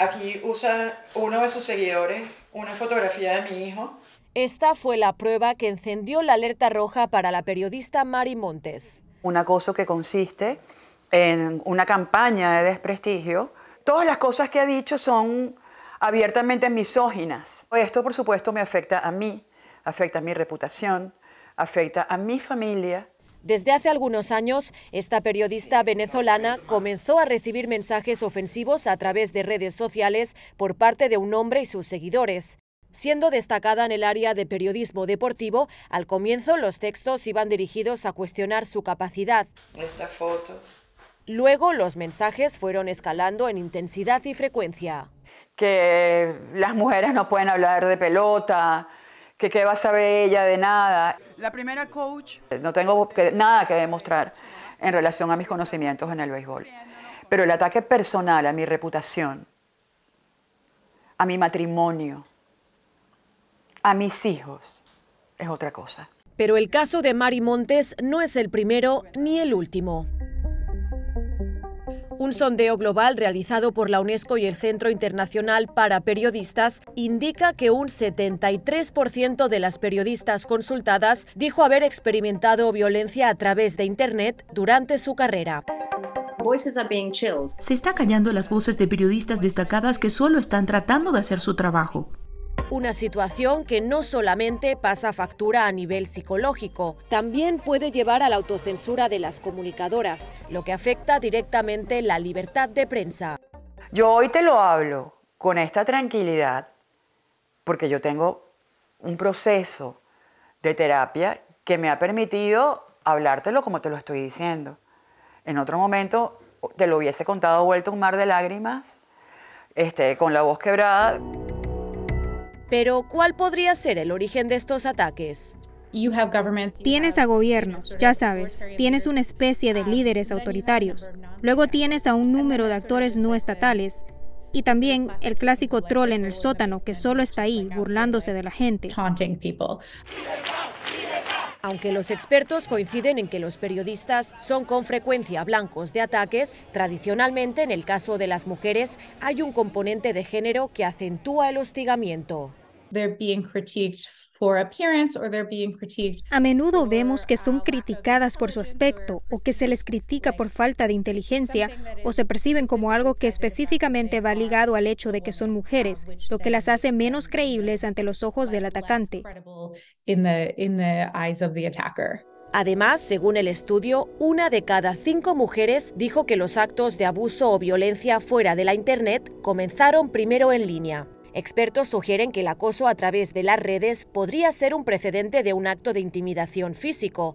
Aquí usa uno de sus seguidores una fotografía de mi hijo. Esta fue la prueba que encendió la alerta roja para la periodista Mari Montes. Un acoso que consiste en una campaña de desprestigio. Todas las cosas que ha dicho son abiertamente misóginas. Esto, por supuesto, me afecta a mí, afecta a mi reputación, afecta a mi familia. Desde hace algunos años, esta periodista venezolana comenzó a recibir mensajes ofensivos a través de redes sociales por parte de un hombre y sus seguidores. Siendo destacada en el área de periodismo deportivo, al comienzo los textos iban dirigidos a cuestionar su capacidad. Esta foto. Luego los mensajes fueron escalando en intensidad y frecuencia. Que las mujeres no pueden hablar de pelota, que qué va a saber ella de nada. La primera coach. No tengo nada que demostrar en relación a mis conocimientos en el béisbol. Pero el ataque personal a mi reputación, a mi matrimonio, a mis hijos, es otra cosa. Pero el caso de Mari Montes no es el primero ni el último. Un sondeo global realizado por la UNESCO y el Centro Internacional para Periodistas indica que un 73% de las periodistas consultadas dijo haber experimentado violencia a través de Internet durante su carrera. Se está callando las voces de periodistas destacadas que solo están tratando de hacer su trabajo. Una situación que no solamente pasa factura a nivel psicológico, también puede llevar a la autocensura de las comunicadoras, lo que afecta directamente la libertad de prensa. Yo hoy te lo hablo con esta tranquilidad, porque yo tengo un proceso de terapia que me ha permitido hablártelo como te lo estoy diciendo. En otro momento te lo hubiese contado vuelto un mar de lágrimas, este, con la voz quebrada. Pero, ¿cuál podría ser el origen de estos ataques? Tienes a gobiernos, ya sabes, tienes una especie de ah, líderes autoritarios, luego tienes a un número de actores no estatales y también el clásico troll en el sótano que solo está ahí burlándose de la gente. Aunque los expertos coinciden en que los periodistas son con frecuencia blancos de ataques, tradicionalmente en el caso de las mujeres hay un componente de género que acentúa el hostigamiento. A menudo vemos que son uh, criticadas por su aspecto o que se les critica por falta de inteligencia o se perciben como algo que específicamente va ligado al hecho de que son uh, mujeres, lo que las hace menos creíbles ante los ojos del atacante. Además, según el estudio, una de cada cinco mujeres dijo que los actos de abuso o violencia fuera de la Internet comenzaron primero en línea. Expertos sugieren que el acoso a través de las redes podría ser un precedente de un acto de intimidación físico.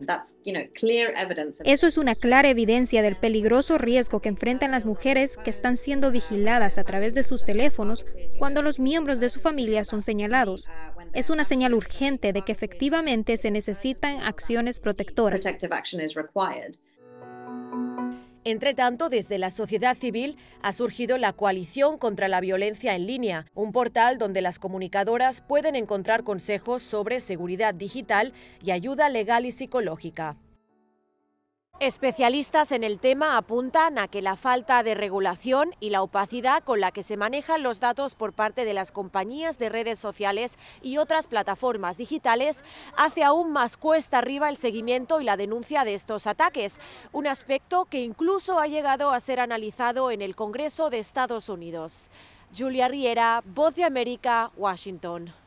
Eso es una clara evidencia del peligroso riesgo que enfrentan las mujeres que están siendo vigiladas a través de sus teléfonos cuando los miembros de su familia son señalados. Es una señal urgente de que efectivamente se necesitan acciones protectoras. Entre tanto, desde la sociedad civil ha surgido la Coalición contra la Violencia en Línea, un portal donde las comunicadoras pueden encontrar consejos sobre seguridad digital y ayuda legal y psicológica. Especialistas en el tema apuntan a que la falta de regulación y la opacidad con la que se manejan los datos por parte de las compañías de redes sociales y otras plataformas digitales hace aún más cuesta arriba el seguimiento y la denuncia de estos ataques, un aspecto que incluso ha llegado a ser analizado en el Congreso de Estados Unidos. Julia Riera, Voz de América, Washington.